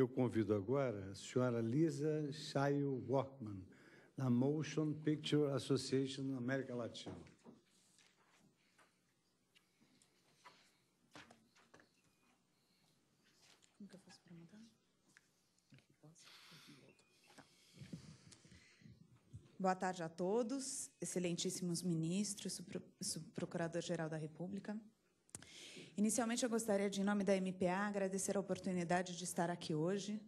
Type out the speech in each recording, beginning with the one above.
Eu convido agora a senhora Lisa Chayo Workman, da Motion Picture Association da América Latina. Como que eu posso, tá. Boa tarde a todos, excelentíssimos ministros, subprocurador-geral da República. Inicialmente, eu gostaria de, em nome da MPA, agradecer a oportunidade de estar aqui hoje.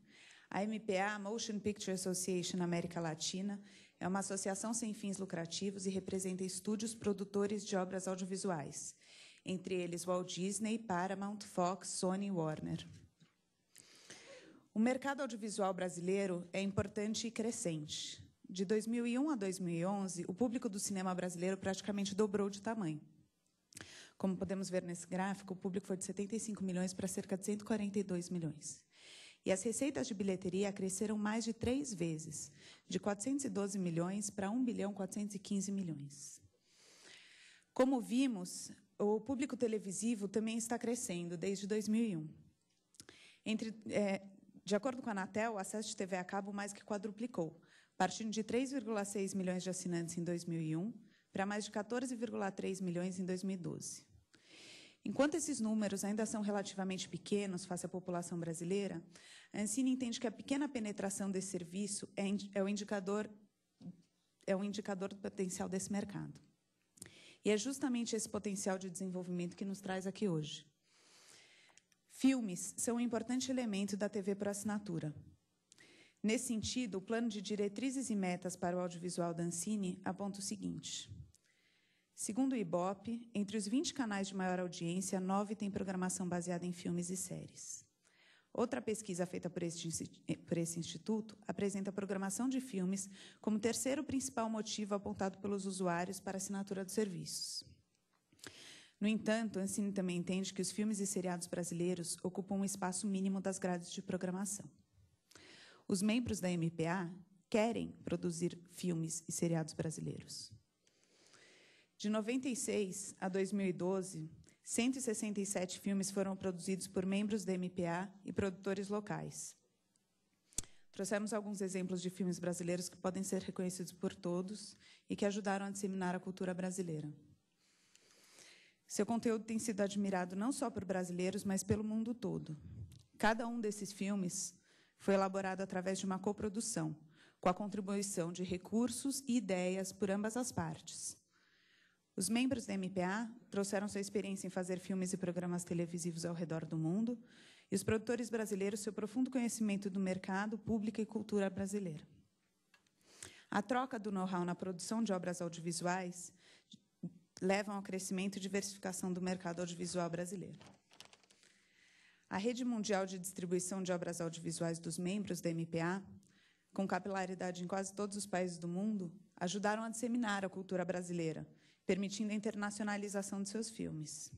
A MPA, Motion Picture Association América Latina, é uma associação sem fins lucrativos e representa estúdios produtores de obras audiovisuais, entre eles Walt Disney, Paramount, Fox, Sony e Warner. O mercado audiovisual brasileiro é importante e crescente. De 2001 a 2011, o público do cinema brasileiro praticamente dobrou de tamanho. Como podemos ver nesse gráfico, o público foi de 75 milhões para cerca de 142 milhões. E as receitas de bilheteria cresceram mais de três vezes, de 412 milhões para 1 bilhão 415 milhões. Como vimos, o público televisivo também está crescendo desde 2001. Entre, é, de acordo com a Anatel, o acesso de TV a cabo mais que quadruplicou, partindo de 3,6 milhões de assinantes em 2001 para mais de 14,3 milhões em 2012. Enquanto esses números ainda são relativamente pequenos face à população brasileira, a Ancine entende que a pequena penetração desse serviço é, é o indicador é um indicador do potencial desse mercado. E é justamente esse potencial de desenvolvimento que nos traz aqui hoje. Filmes são um importante elemento da TV por assinatura. Nesse sentido, o plano de diretrizes e metas para o audiovisual da Ancine aponta o seguinte: Segundo o Ibope, entre os 20 canais de maior audiência, nove têm programação baseada em filmes e séries. Outra pesquisa feita por eh, por esse instituto apresenta a programação de filmes como terceiro principal motivo apontado pelos usuários para assinatura dos serviços. No entanto, a Ancine também entende que os filmes e seriados brasileiros ocupam um espaço mínimo das grades de programação. Os membros da MPA querem produzir filmes e seriados brasileiros. De 96 a 2012, 167 filmes foram produzidos por membros da MPA e produtores locais. Trouxemos alguns exemplos de filmes brasileiros que podem ser reconhecidos por todos e que ajudaram a disseminar a cultura brasileira. Seu conteúdo tem sido admirado não só por brasileiros, mas pelo mundo todo. Cada um desses filmes foi elaborado através de uma coprodução, com a contribuição de recursos e ideias por ambas as partes. Os membros da MPA trouxeram sua experiência em fazer filmes e programas televisivos ao redor do mundo, e os produtores brasileiros seu profundo conhecimento do mercado, público e cultura brasileira. A troca do know-how na produção de obras audiovisuais levam ao crescimento e diversificação do mercado audiovisual brasileiro. A rede mundial de distribuição de obras audiovisuais dos membros da MPA, com capilaridade em quase todos os países do mundo, ajudaram a disseminar a cultura brasileira, permitindo a internacionalização de seus filmes.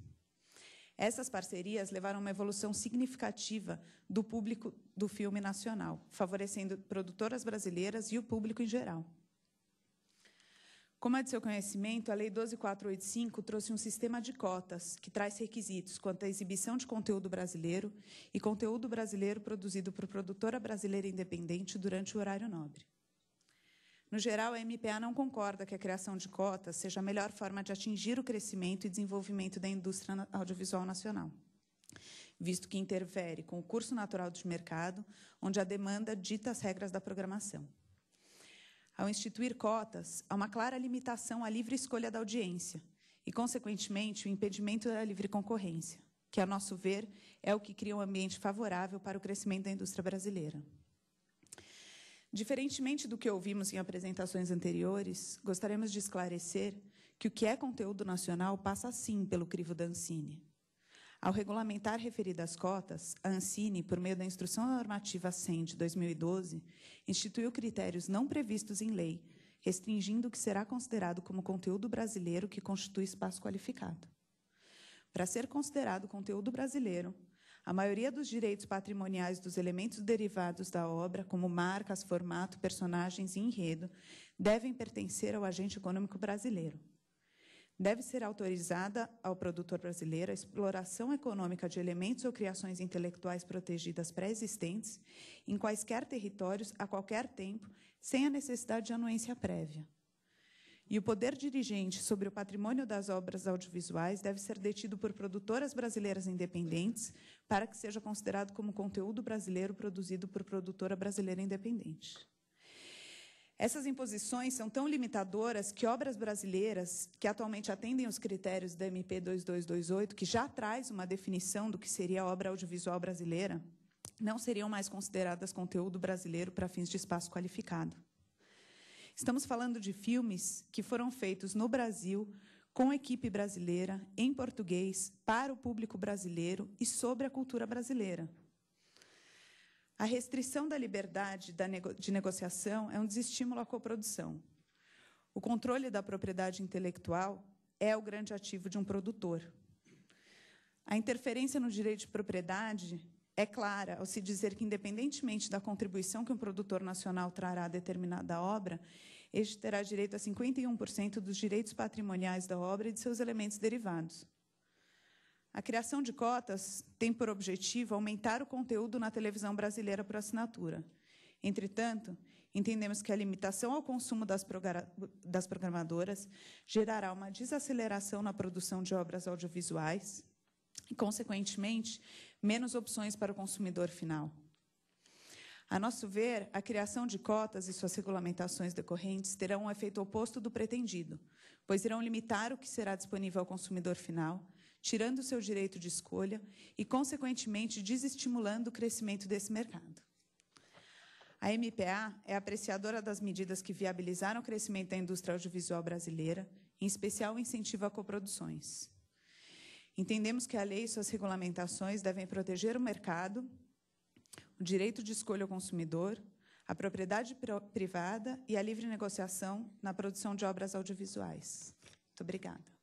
Essas parcerias levaram a uma evolução significativa do público do filme nacional, favorecendo produtoras brasileiras e o público em geral. Como é de seu conhecimento, a Lei 12485 trouxe um sistema de cotas que traz requisitos quanto à exibição de conteúdo brasileiro e conteúdo brasileiro produzido por produtora brasileira independente durante o horário nobre. No geral, a MPA não concorda que a criação de cotas seja a melhor forma de atingir o crescimento e desenvolvimento da indústria audiovisual nacional, visto que interfere com o curso natural de mercado, onde a demanda dita as regras da programação. Ao instituir cotas, há uma clara limitação à livre escolha da audiência e, consequentemente, o impedimento da livre concorrência, que, a nosso ver, é o que cria um ambiente favorável para o crescimento da indústria brasileira. Diferentemente do que ouvimos em apresentações anteriores, gostaríamos de esclarecer que o que é conteúdo nacional passa sim pelo crivo da Ancine. Ao regulamentar referidas cotas, a Ancine, por meio da Instrução Normativa 100 de 2012, instituiu critérios não previstos em lei, restringindo o que será considerado como conteúdo brasileiro que constitui espaço qualificado. Para ser considerado conteúdo brasileiro, a maioria dos direitos patrimoniais dos elementos derivados da obra, como marcas, formato, personagens e enredo, devem pertencer ao agente econômico brasileiro. Deve ser autorizada ao produtor brasileiro a exploração econômica de elementos ou criações intelectuais protegidas pré-existentes em quaisquer territórios, a qualquer tempo, sem a necessidade de anuência prévia. E o poder dirigente sobre o patrimônio das obras audiovisuais deve ser detido por produtoras brasileiras independentes, para que seja considerado como conteúdo brasileiro produzido por produtora brasileira independente. Essas imposições são tão limitadoras que obras brasileiras, que atualmente atendem os critérios da MP 2228, que já traz uma definição do que seria obra audiovisual brasileira, não seriam mais consideradas conteúdo brasileiro para fins de espaço qualificado. Estamos falando de filmes que foram feitos no Brasil, com equipe brasileira, em português, para o público brasileiro e sobre a cultura brasileira. A restrição da liberdade de negociação é um desestímulo à coprodução. O controle da propriedade intelectual é o grande ativo de um produtor. A interferência no direito de propriedade é clara ao se dizer que, independentemente da contribuição que um produtor nacional trará a determinada obra, este terá direito a 51% dos direitos patrimoniais da obra e de seus elementos derivados. A criação de cotas tem por objetivo aumentar o conteúdo na televisão brasileira por assinatura. Entretanto, entendemos que a limitação ao consumo das, das programadoras gerará uma desaceleração na produção de obras audiovisuais e, consequentemente, menos opções para o consumidor final. A nosso ver, a criação de cotas e suas regulamentações decorrentes terão um efeito oposto do pretendido, pois irão limitar o que será disponível ao consumidor final, tirando seu direito de escolha e, consequentemente, desestimulando o crescimento desse mercado. A MPA é apreciadora das medidas que viabilizaram o crescimento da indústria audiovisual brasileira, em especial o incentivo a coproduções. Entendemos que a lei e suas regulamentações devem proteger o mercado o direito de escolha ao consumidor, a propriedade privada e a livre negociação na produção de obras audiovisuais. Muito obrigada.